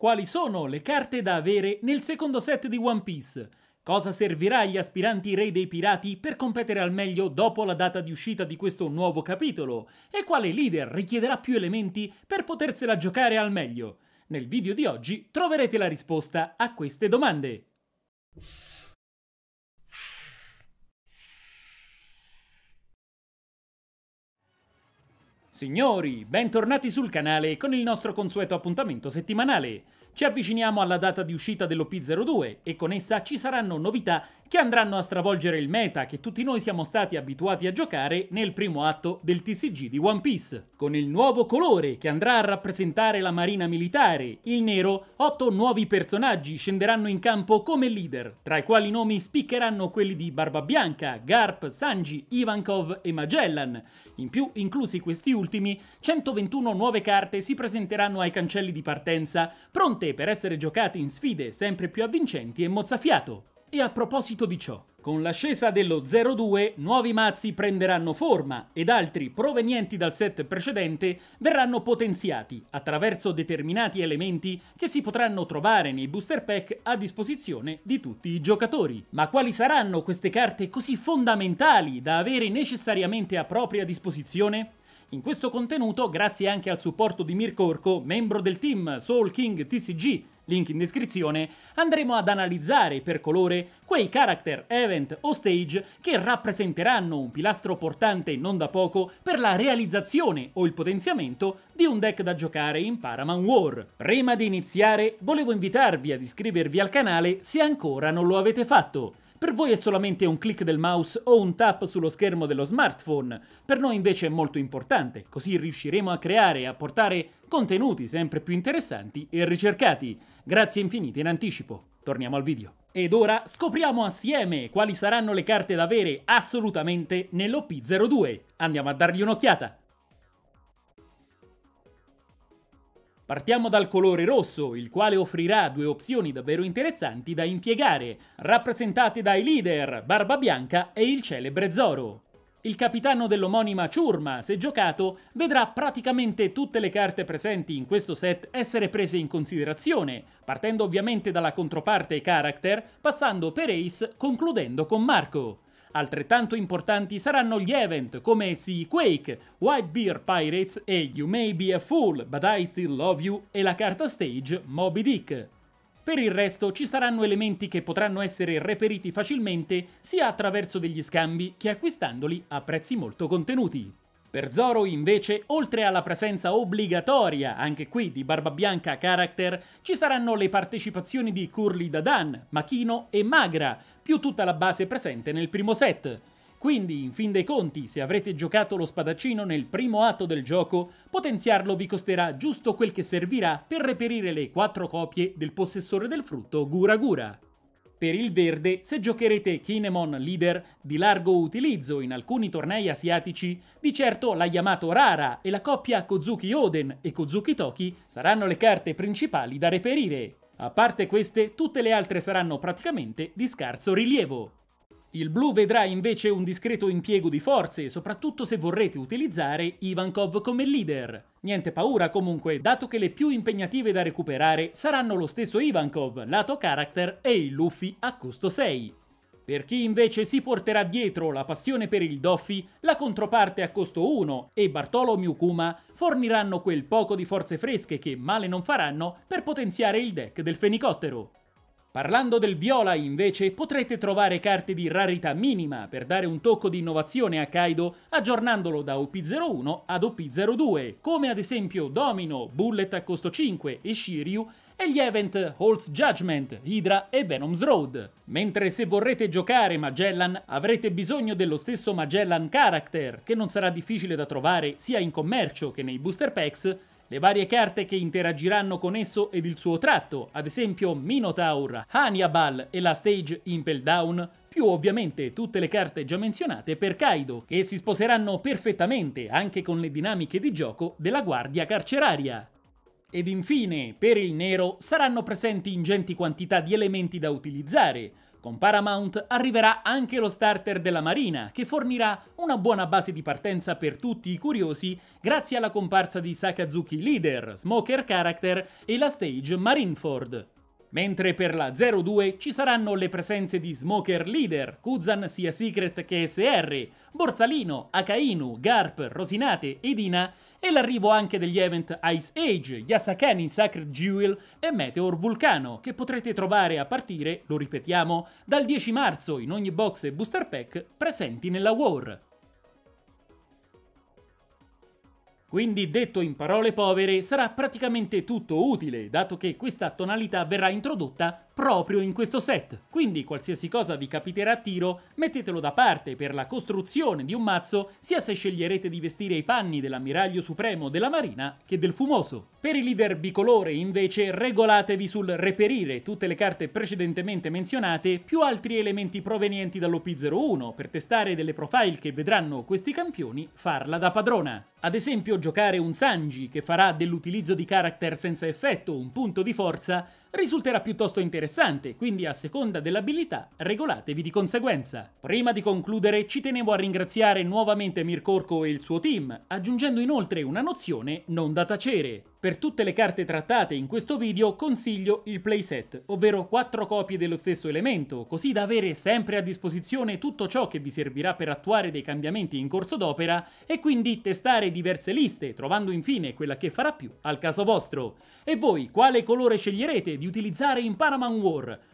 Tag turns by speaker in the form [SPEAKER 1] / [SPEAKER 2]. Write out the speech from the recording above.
[SPEAKER 1] Quali sono le carte da avere nel secondo set di One Piece? Cosa servirà agli aspiranti re dei pirati per competere al meglio dopo la data di uscita di questo nuovo capitolo? E quale leader richiederà più elementi per potersela giocare al meglio? Nel video di oggi troverete la risposta a queste domande. Signori, bentornati sul canale con il nostro consueto appuntamento settimanale. Ci avviciniamo alla data di uscita dell'OP02 e con essa ci saranno novità che andranno a stravolgere il meta che tutti noi siamo stati abituati a giocare nel primo atto del TCG di One Piece. Con il nuovo colore che andrà a rappresentare la marina militare, il nero, otto nuovi personaggi scenderanno in campo come leader, tra i quali nomi spiccheranno quelli di Barbabianca, Garp, Sanji, Ivankov e Magellan. In più, inclusi questi ultimi, 121 nuove carte si presenteranno ai cancelli di partenza, pronte pronte per essere giocate in sfide sempre più avvincenti e mozzafiato. E a proposito di ciò, con l'ascesa dello 0-2 nuovi mazzi prenderanno forma ed altri provenienti dal set precedente verranno potenziati attraverso determinati elementi che si potranno trovare nei booster pack a disposizione di tutti i giocatori. Ma quali saranno queste carte così fondamentali da avere necessariamente a propria disposizione? In questo contenuto, grazie anche al supporto di Mirko Orco, membro del team Soul King TCG, link in descrizione, andremo ad analizzare per colore quei character, event o stage che rappresenteranno un pilastro portante non da poco per la realizzazione o il potenziamento di un deck da giocare in Paramount War. Prima di iniziare volevo invitarvi ad iscrivervi al canale se ancora non lo avete fatto. Per voi è solamente un click del mouse o un tap sullo schermo dello smartphone, per noi invece è molto importante, così riusciremo a creare e a portare contenuti sempre più interessanti e ricercati. Grazie infinite in anticipo. Torniamo al video. Ed ora scopriamo assieme quali saranno le carte da avere assolutamente nell'OP02. Andiamo a dargli un'occhiata. Partiamo dal colore rosso, il quale offrirà due opzioni davvero interessanti da impiegare, rappresentate dai leader Barba Bianca e il celebre Zoro. Il capitano dell'omonima Ciurma, se giocato, vedrà praticamente tutte le carte presenti in questo set essere prese in considerazione, partendo ovviamente dalla controparte character, passando per Ace, concludendo con Marco. Altrettanto importanti saranno gli event come Sea Quake, White Beer Pirates e You May Be a Fool, But I Still Love You e la carta stage Moby Dick. Per il resto ci saranno elementi che potranno essere reperiti facilmente sia attraverso degli scambi che acquistandoli a prezzi molto contenuti. Per Zoro invece, oltre alla presenza obbligatoria, anche qui di Barbabianca Character, ci saranno le partecipazioni di Curly Dan, Machino e Magra, più tutta la base presente nel primo set. Quindi, in fin dei conti, se avrete giocato lo spadaccino nel primo atto del gioco, potenziarlo vi costerà giusto quel che servirà per reperire le quattro copie del possessore del frutto Gura Gura. Per il verde, se giocherete Kinemon Leader di largo utilizzo in alcuni tornei asiatici, di certo la Yamato Rara e la coppia Kozuki Oden e Kozuki Toki saranno le carte principali da reperire. A parte queste, tutte le altre saranno praticamente di scarso rilievo. Il blu vedrà invece un discreto impiego di forze, soprattutto se vorrete utilizzare Ivankov come leader. Niente paura comunque, dato che le più impegnative da recuperare saranno lo stesso Ivankov, lato character, e il Luffy a costo 6. Per chi invece si porterà dietro la passione per il Doffy, la controparte a costo 1 e Bartolo Kuma forniranno quel poco di forze fresche che male non faranno per potenziare il deck del fenicottero. Parlando del viola, invece, potrete trovare carte di rarità minima per dare un tocco di innovazione a Kaido aggiornandolo da OP01 ad OP02, come ad esempio Domino, Bullet a costo 5 e Shiryu, e gli event Hall's Judgment, Hydra e Venom's Road. Mentre se vorrete giocare Magellan avrete bisogno dello stesso Magellan Character, che non sarà difficile da trovare sia in commercio che nei booster packs, le varie carte che interagiranno con esso ed il suo tratto, ad esempio Minotaur, Hannibal e la stage Impel Down, più ovviamente tutte le carte già menzionate per Kaido, che si sposeranno perfettamente anche con le dinamiche di gioco della guardia carceraria. Ed infine, per il nero saranno presenti ingenti quantità di elementi da utilizzare, con Paramount arriverà anche lo starter della Marina, che fornirà una buona base di partenza per tutti i curiosi grazie alla comparsa di Sakazuki Leader, Smoker Character e la stage Marineford. Mentre per la 02 ci saranno le presenze di Smoker Leader, Kuzan sia Secret che SR, Borsalino, Akainu, Garp, Rosinate, Edina e l'arrivo anche degli event Ice Age, Yasakani Sacred Jewel e Meteor Vulcano, che potrete trovare a partire, lo ripetiamo, dal 10 marzo in ogni box e booster pack presenti nella War. Quindi detto in parole povere sarà praticamente tutto utile, dato che questa tonalità verrà introdotta proprio in questo set. Quindi qualsiasi cosa vi capiterà a tiro, mettetelo da parte per la costruzione di un mazzo, sia se sceglierete di vestire i panni dell'ammiraglio supremo della marina che del fumoso. Per i leader bicolore invece regolatevi sul reperire tutte le carte precedentemente menzionate più altri elementi provenienti dall'OP01 per testare delle profile che vedranno questi campioni farla da padrona. Ad esempio giocare un Sanji che farà dell'utilizzo di character senza effetto un punto di forza risulterà piuttosto interessante interessante, quindi a seconda dell'abilità regolatevi di conseguenza. Prima di concludere ci tenevo a ringraziare nuovamente Mirkorko e il suo team, aggiungendo inoltre una nozione non da tacere. Per tutte le carte trattate in questo video consiglio il playset, ovvero quattro copie dello stesso elemento, così da avere sempre a disposizione tutto ciò che vi servirà per attuare dei cambiamenti in corso d'opera e quindi testare diverse liste, trovando infine quella che farà più al caso vostro. E voi quale colore sceglierete di utilizzare in Paramount War?